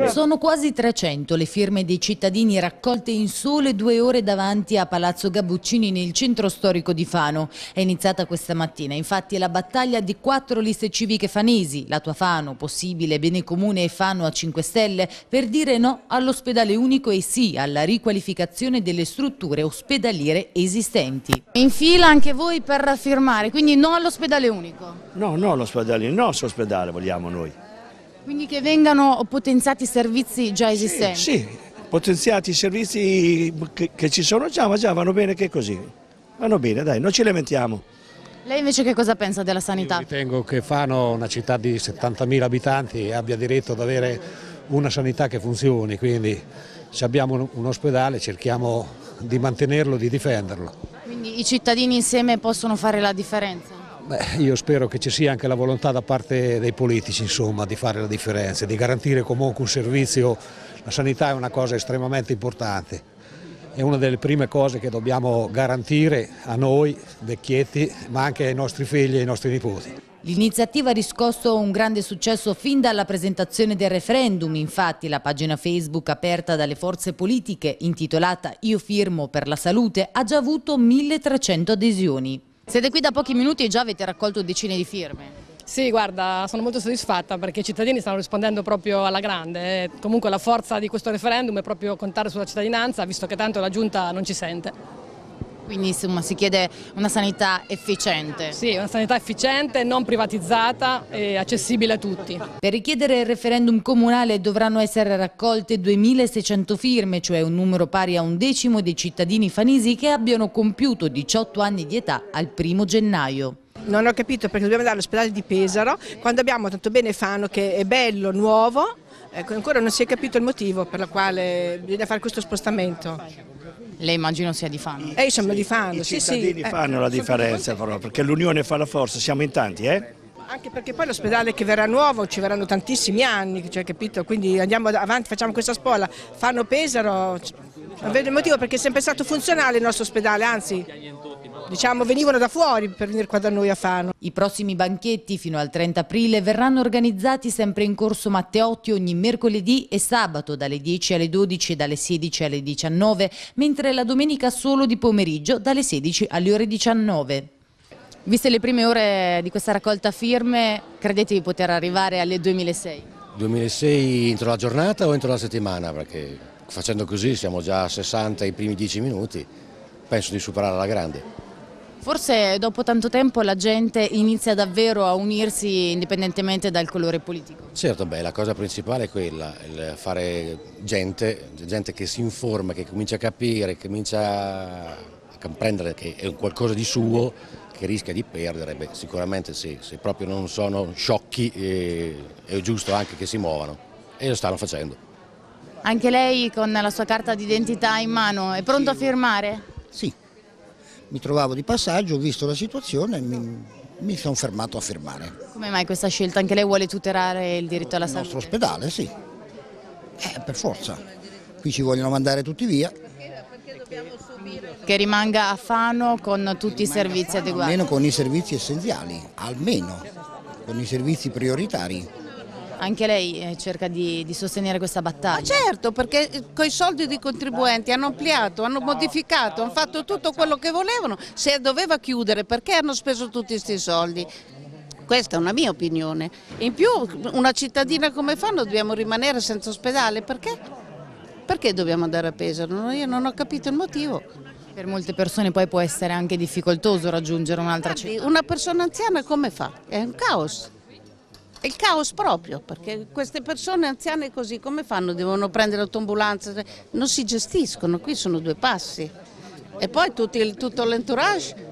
Eh, Sono quasi 300 le firme dei cittadini raccolte in sole due ore davanti a Palazzo Gabuccini nel centro storico di Fano. È iniziata questa mattina, infatti è la battaglia di quattro liste civiche fanesi, la tua Fano, Possibile, Bene Comune e Fano a 5 Stelle, per dire no all'ospedale unico e sì alla riqualificazione delle strutture ospedaliere esistenti. In fila anche voi per firmare, quindi no all'ospedale unico? No, no all'ospedale, il nostro ospedale vogliamo noi noi. Quindi che vengano potenziati i servizi già esistenti? Sì, sì, potenziati i servizi che, che ci sono già, ma già vanno bene che è così. Vanno bene, dai, non ci lamentiamo. Lei invece che cosa pensa della sanità? Io ritengo che Fano, una città di 70.000 abitanti, abbia diritto ad avere una sanità che funzioni, quindi se abbiamo un ospedale cerchiamo di mantenerlo, di difenderlo. Quindi i cittadini insieme possono fare la differenza? Beh, io spero che ci sia anche la volontà da parte dei politici insomma, di fare la differenza, di garantire comunque un servizio. La sanità è una cosa estremamente importante, è una delle prime cose che dobbiamo garantire a noi, vecchietti, ma anche ai nostri figli e ai nostri nipoti. L'iniziativa ha riscosso un grande successo fin dalla presentazione del referendum, infatti la pagina Facebook aperta dalle forze politiche intitolata Io firmo per la salute ha già avuto 1300 adesioni. Siete qui da pochi minuti e già avete raccolto decine di firme. Sì, guarda, sono molto soddisfatta perché i cittadini stanno rispondendo proprio alla grande. Eh. Comunque la forza di questo referendum è proprio contare sulla cittadinanza, visto che tanto la Giunta non ci sente. Quindi insomma si chiede una sanità efficiente. Sì, una sanità efficiente, non privatizzata e accessibile a tutti. Per richiedere il referendum comunale dovranno essere raccolte 2.600 firme, cioè un numero pari a un decimo dei cittadini fanisi che abbiano compiuto 18 anni di età al primo gennaio. Non ho capito perché dobbiamo andare all'ospedale di Pesaro quando abbiamo tanto bene Fano che è bello, nuovo Ecco, ancora non si è capito il motivo per il quale bisogna fare questo spostamento. Lei immagino sia di fan. Eh, insomma, sì, di fan. I sì, cittadini sì, eh. fanno eh, la differenza però, perché l'unione fa la forza, siamo in tanti, eh? Anche perché poi l'ospedale che verrà nuovo ci verranno tantissimi anni, cioè, capito? Quindi andiamo avanti, facciamo questa spola, fanno Pesaro, non cioè, vedo il motivo perché è sempre stato funzionale il nostro ospedale, anzi diciamo venivano da fuori per venire qua da noi a Fano. I prossimi banchetti fino al 30 aprile verranno organizzati sempre in corso Matteotti ogni mercoledì e sabato dalle 10 alle 12 e dalle 16 alle 19, mentre la domenica solo di pomeriggio dalle 16 alle ore 19. Viste le prime ore di questa raccolta firme, credete di poter arrivare alle 2006? 2006 entro la giornata o entro la settimana? Perché facendo così siamo già a 60 i primi 10 minuti, penso di superare la grande. Forse dopo tanto tempo la gente inizia davvero a unirsi indipendentemente dal colore politico. Certo, beh, la cosa principale è quella, fare gente, gente che si informa, che comincia a capire, che comincia a comprendere che è qualcosa di suo che rischia di perdere, beh, sicuramente sì, se proprio non sono sciocchi eh, è giusto anche che si muovano e lo stanno facendo. Anche lei con la sua carta d'identità in mano, è pronto a firmare? Sì, mi trovavo di passaggio, ho visto la situazione e mi, mi sono fermato a firmare. Come mai questa scelta? Anche lei vuole tutelare il diritto alla salute? Il nostro ospedale, sì, eh, per forza. Qui ci vogliono mandare tutti via. Che rimanga a Fano con tutti i servizi adeguati? Almeno con i servizi essenziali, almeno con i servizi prioritari. Anche lei eh, cerca di, di sostenere questa battaglia. Ma certo, perché eh, con i soldi dei contribuenti hanno ampliato, hanno modificato, hanno fatto tutto quello che volevano, se doveva chiudere perché hanno speso tutti questi soldi? Questa è una mia opinione. In più una cittadina come fanno dobbiamo rimanere senza ospedale, perché? Perché dobbiamo andare a Pesaro? Io non ho capito il motivo. Per molte persone poi può essere anche difficoltoso raggiungere un'altra città. Una persona anziana come fa? È un caos. È il caos proprio, perché queste persone anziane così come fanno? Devono prendere l'autoambulanza, non si gestiscono, qui sono due passi. E poi tutto l'entourage